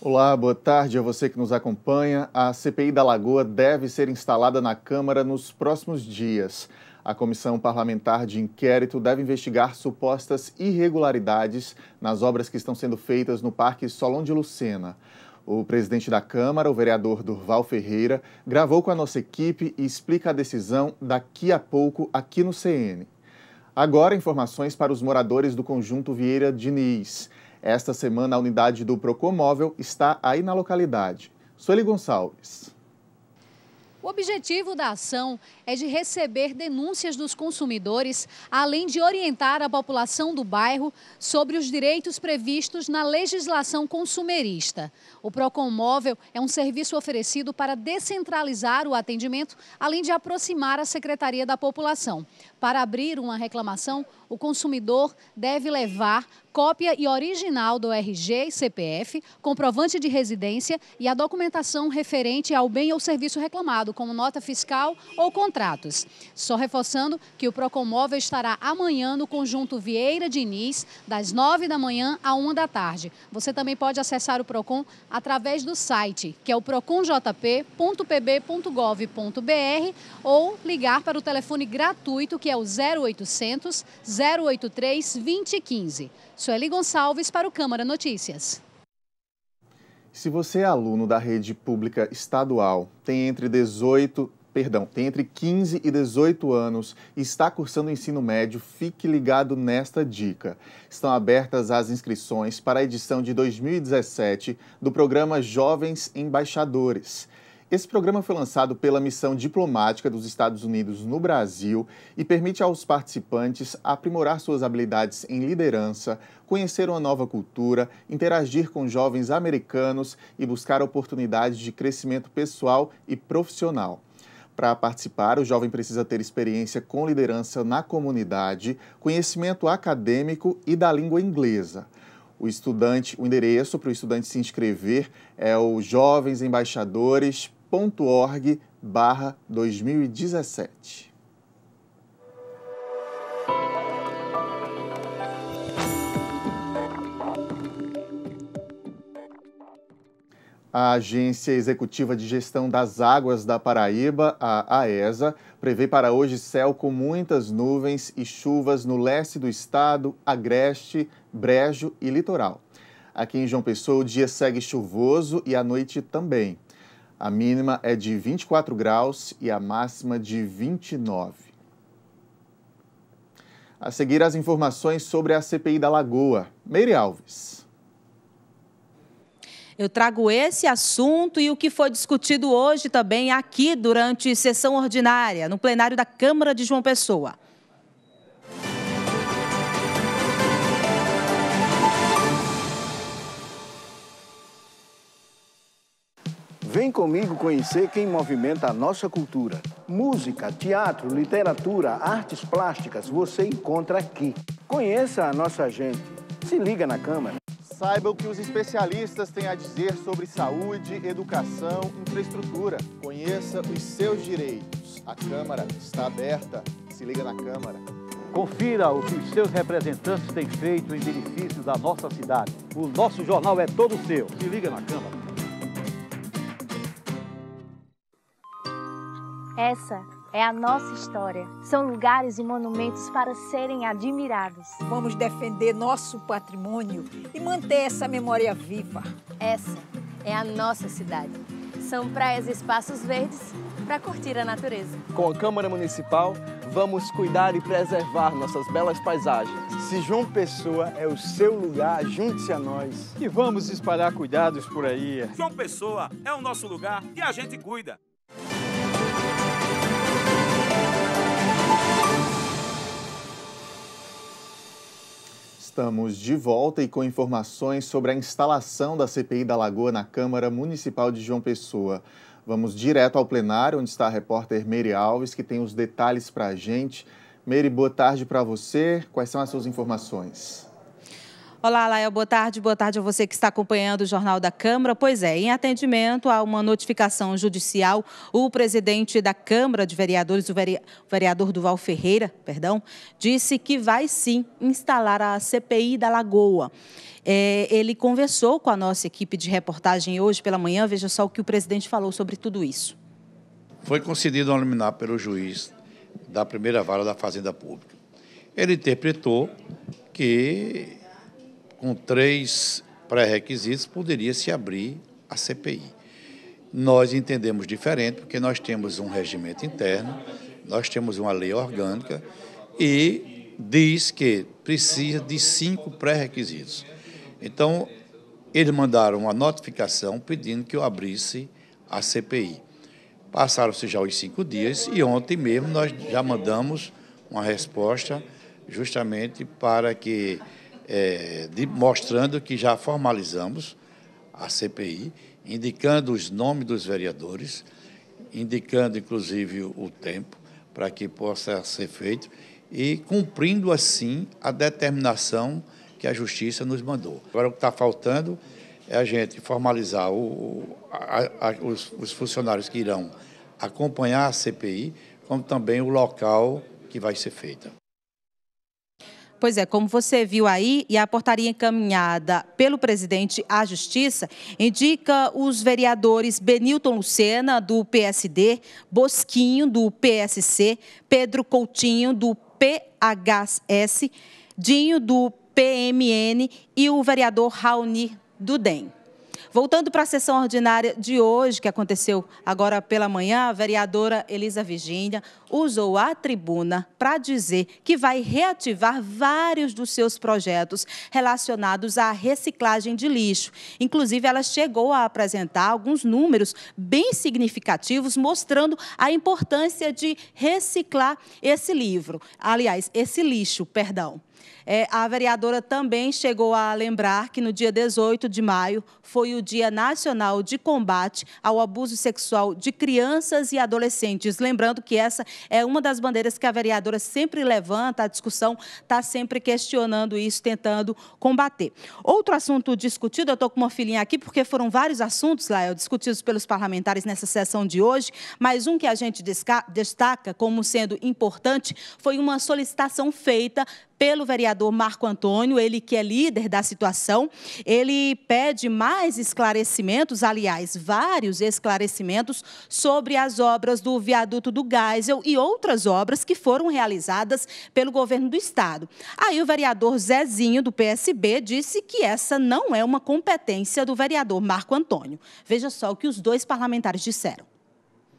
Olá, boa tarde a você que nos acompanha. A CPI da Lagoa deve ser instalada na Câmara nos próximos dias. A Comissão Parlamentar de Inquérito deve investigar supostas irregularidades nas obras que estão sendo feitas no Parque Solon de Lucena. O presidente da Câmara, o vereador Durval Ferreira, gravou com a nossa equipe e explica a decisão daqui a pouco aqui no CN. Agora, informações para os moradores do conjunto Vieira Diniz. Esta semana, a unidade do Procomóvel está aí na localidade. Sueli Gonçalves. O objetivo da ação é de receber denúncias dos consumidores, além de orientar a população do bairro sobre os direitos previstos na legislação consumerista. O Procomóvel é um serviço oferecido para descentralizar o atendimento, além de aproximar a Secretaria da População. Para abrir uma reclamação, o consumidor deve levar cópia e original do RG e CPF, comprovante de residência e a documentação referente ao bem ou serviço reclamado, como nota fiscal ou contratos. Só reforçando que o Procon Móvel estará amanhã no conjunto Vieira Diniz, das 9 da manhã à 1 da tarde. Você também pode acessar o Procon através do site, que é o proconjp.pb.gov.br ou ligar para o telefone gratuito que é o 0800 083 2015. Sueli Gonçalves para o Câmara Notícias. Se você é aluno da rede pública estadual, tem entre 18 perdão, tem entre 15 e 18 anos e está cursando o ensino médio, fique ligado nesta dica. Estão abertas as inscrições para a edição de 2017 do programa Jovens Embaixadores. Esse programa foi lançado pela Missão Diplomática dos Estados Unidos no Brasil e permite aos participantes aprimorar suas habilidades em liderança, conhecer uma nova cultura, interagir com jovens americanos e buscar oportunidades de crescimento pessoal e profissional. Para participar, o jovem precisa ter experiência com liderança na comunidade, conhecimento acadêmico e da língua inglesa o estudante, o endereço para o estudante se inscrever é o jovemsembaixadores e 2017 A Agência Executiva de Gestão das Águas da Paraíba, a AESA, prevê para hoje céu com muitas nuvens e chuvas no leste do estado, agreste, brejo e litoral. Aqui em João Pessoa, o dia segue chuvoso e a noite também. A mínima é de 24 graus e a máxima de 29. A seguir, as informações sobre a CPI da Lagoa. Meire Alves. Eu trago esse assunto e o que foi discutido hoje também aqui durante sessão ordinária, no plenário da Câmara de João Pessoa. Vem comigo conhecer quem movimenta a nossa cultura. Música, teatro, literatura, artes plásticas, você encontra aqui. Conheça a nossa gente. Se liga na Câmara. Saiba o que os especialistas têm a dizer sobre saúde, educação, infraestrutura. Conheça os seus direitos. A Câmara está aberta. Se liga na Câmara. Confira o que os seus representantes têm feito em benefício da nossa cidade. O nosso jornal é todo seu. Se liga na Câmara. Essa é a nossa história. São lugares e monumentos para serem admirados. Vamos defender nosso patrimônio e manter essa memória viva. Essa é a nossa cidade. São praias e espaços verdes para curtir a natureza. Com a Câmara Municipal, vamos cuidar e preservar nossas belas paisagens. Se João Pessoa é o seu lugar, junte-se a nós. E vamos espalhar cuidados por aí. João Pessoa é o nosso lugar e a gente cuida. Estamos de volta e com informações sobre a instalação da CPI da Lagoa na Câmara Municipal de João Pessoa. Vamos direto ao plenário, onde está a repórter Meire Alves, que tem os detalhes para a gente. Meire, boa tarde para você. Quais são as suas informações? Olá, Laia, boa tarde. Boa tarde a você que está acompanhando o Jornal da Câmara. Pois é, em atendimento a uma notificação judicial, o presidente da Câmara de Vereadores, o vereador Duval Ferreira, perdão, disse que vai sim instalar a CPI da Lagoa. É, ele conversou com a nossa equipe de reportagem hoje pela manhã. Veja só o que o presidente falou sobre tudo isso. Foi concedido um liminar pelo juiz da primeira vara da Fazenda Pública. Ele interpretou que com três pré-requisitos, poderia se abrir a CPI. Nós entendemos diferente, porque nós temos um regimento interno, nós temos uma lei orgânica e diz que precisa de cinco pré-requisitos. Então, eles mandaram uma notificação pedindo que eu abrisse a CPI. Passaram-se já os cinco dias e ontem mesmo nós já mandamos uma resposta justamente para que é, de, mostrando que já formalizamos a CPI, indicando os nomes dos vereadores, indicando inclusive o tempo para que possa ser feito e cumprindo assim a determinação que a justiça nos mandou. Agora o que está faltando é a gente formalizar o, a, a, os, os funcionários que irão acompanhar a CPI, como também o local que vai ser feita. Pois é, como você viu aí, e a portaria encaminhada pelo presidente à Justiça indica os vereadores Benilton Lucena, do PSD, Bosquinho, do PSC, Pedro Coutinho, do PHS, Dinho, do PMN e o vereador Raoni do DEM. Voltando para a sessão ordinária de hoje, que aconteceu agora pela manhã, a vereadora Elisa Virgínia usou a tribuna para dizer que vai reativar vários dos seus projetos relacionados à reciclagem de lixo. Inclusive, ela chegou a apresentar alguns números bem significativos mostrando a importância de reciclar esse livro. Aliás, esse lixo, perdão. É, a vereadora também chegou a lembrar que no dia 18 de maio foi o Dia Nacional de Combate ao Abuso Sexual de Crianças e Adolescentes. Lembrando que essa é uma das bandeiras que a vereadora sempre levanta, a discussão está sempre questionando isso, tentando combater. Outro assunto discutido, eu estou com uma filhinha aqui, porque foram vários assuntos, Lael, discutidos pelos parlamentares nessa sessão de hoje, mas um que a gente destaca como sendo importante foi uma solicitação feita pelo vereador Marco Antônio, ele que é líder da situação. Ele pede mais esclarecimentos, aliás, vários esclarecimentos sobre as obras do viaduto do Geisel e outras obras que foram realizadas pelo governo do estado. Aí o vereador Zezinho do PSB disse que essa não é uma competência do vereador Marco Antônio. Veja só o que os dois parlamentares disseram.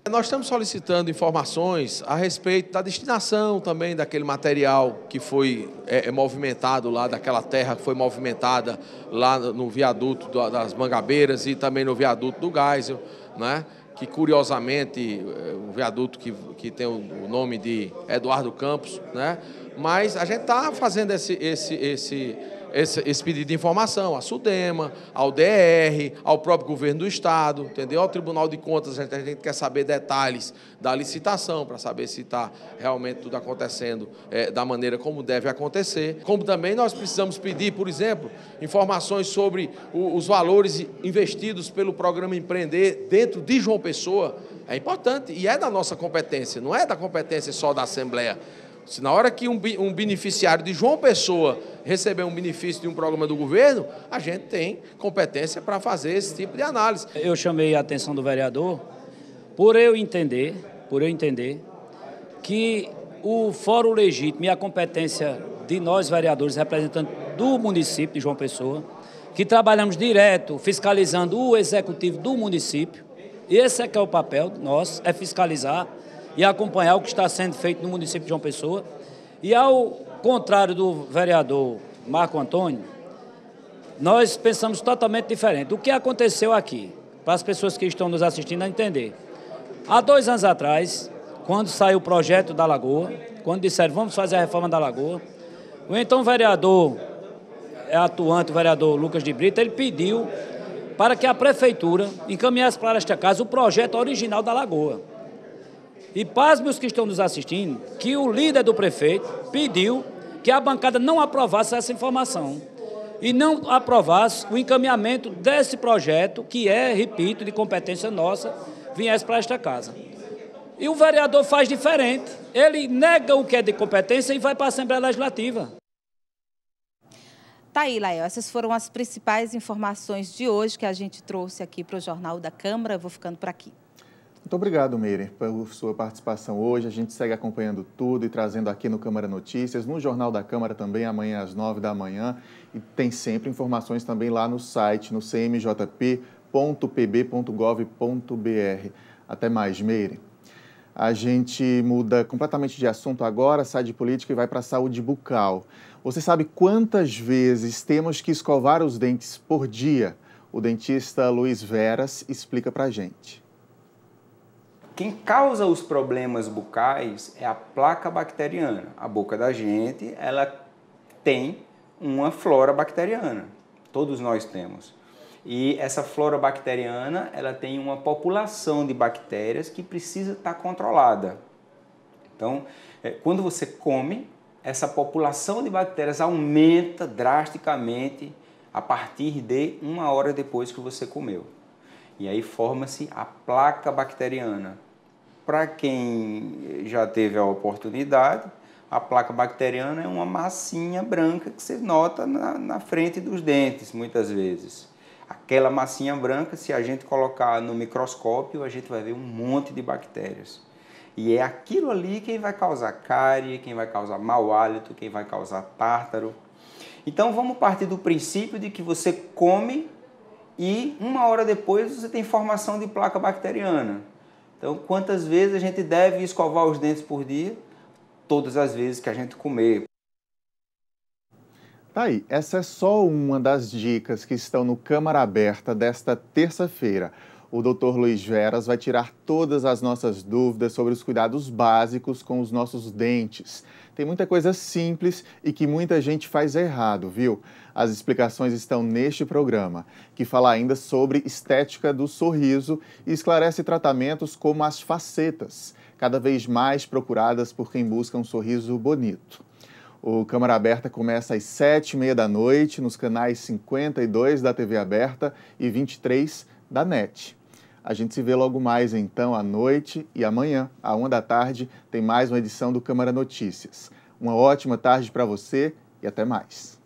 Nós estamos solicitando informações a respeito da destinação também daquele material que foi é, é movimentado lá, daquela terra que foi movimentada lá no viaduto das Mangabeiras e também no viaduto do Geisel, né? que curiosamente, é um viaduto que, que tem o nome de Eduardo Campos, né? mas a gente está fazendo esse, esse, esse, esse, esse, pedido de informação à SUDEMA, ao DR, ao próprio governo do Estado, entendeu? Ao Tribunal de Contas, a gente, quer saber detalhes da licitação, para saber se está realmente tudo acontecendo é, da maneira como deve acontecer. Como também nós precisamos pedir, por exemplo, informações sobre o, os valores investidos pelo programa Empreender dentro de João Pessoa. É importante e é da nossa competência, não é da competência só da Assembleia. Se na hora que um, um beneficiário de João Pessoa receber um benefício de um programa do governo, a gente tem competência para fazer esse tipo de análise. Eu chamei a atenção do vereador por eu entender, por eu entender que o fórum legítimo e a competência de nós vereadores representantes do município de João Pessoa, que trabalhamos direto fiscalizando o executivo do município, esse é que é o papel nosso, é fiscalizar e acompanhar o que está sendo feito no município de João Pessoa. E ao contrário do vereador Marco Antônio, nós pensamos totalmente diferente. O que aconteceu aqui, para as pessoas que estão nos assistindo a entender. Há dois anos atrás, quando saiu o projeto da Lagoa, quando disseram vamos fazer a reforma da Lagoa, o então vereador é atuante, o vereador Lucas de Brito, ele pediu para que a prefeitura encaminhasse para esta casa o projeto original da Lagoa. E pasme os que estão nos assistindo, que o líder do prefeito pediu que a bancada não aprovasse essa informação e não aprovasse o encaminhamento desse projeto, que é, repito, de competência nossa, viesse para esta casa. E o vereador faz diferente. Ele nega o que é de competência e vai para a Assembleia Legislativa. Tá aí, Lael. Essas foram as principais informações de hoje que a gente trouxe aqui para o Jornal da Câmara. Eu vou ficando por aqui. Muito obrigado, Meire, pela sua participação hoje. A gente segue acompanhando tudo e trazendo aqui no Câmara Notícias, no Jornal da Câmara também, amanhã às nove da manhã. E tem sempre informações também lá no site, no cmjp.pb.gov.br. Até mais, Meire. A gente muda completamente de assunto agora, sai de política e vai para a saúde bucal. Você sabe quantas vezes temos que escovar os dentes por dia? O dentista Luiz Veras explica para a gente. Quem causa os problemas bucais é a placa bacteriana. A boca da gente, ela tem uma flora bacteriana. Todos nós temos. E essa flora bacteriana, ela tem uma população de bactérias que precisa estar controlada. Então, eh, quando você come, essa população de bactérias aumenta drasticamente a partir de uma hora depois que você comeu. E aí forma-se a placa bacteriana, para quem já teve a oportunidade, a placa bacteriana é uma massinha branca que você nota na, na frente dos dentes, muitas vezes. Aquela massinha branca, se a gente colocar no microscópio, a gente vai ver um monte de bactérias. E é aquilo ali quem vai causar cárie, quem vai causar mau hálito, quem vai causar tártaro. Então vamos partir do princípio de que você come e uma hora depois você tem formação de placa bacteriana. Então, quantas vezes a gente deve escovar os dentes por dia? Todas as vezes que a gente comer. Tá aí, essa é só uma das dicas que estão no Câmara Aberta desta terça-feira. O Dr. Luiz Veras vai tirar todas as nossas dúvidas sobre os cuidados básicos com os nossos dentes. Tem muita coisa simples e que muita gente faz errado, viu? As explicações estão neste programa, que fala ainda sobre estética do sorriso e esclarece tratamentos como as facetas, cada vez mais procuradas por quem busca um sorriso bonito. O Câmara Aberta começa às sete e meia da noite nos canais 52 da TV Aberta e 23 da NET. A gente se vê logo mais então à noite e amanhã, à uma da tarde, tem mais uma edição do Câmara Notícias. Uma ótima tarde para você e até mais.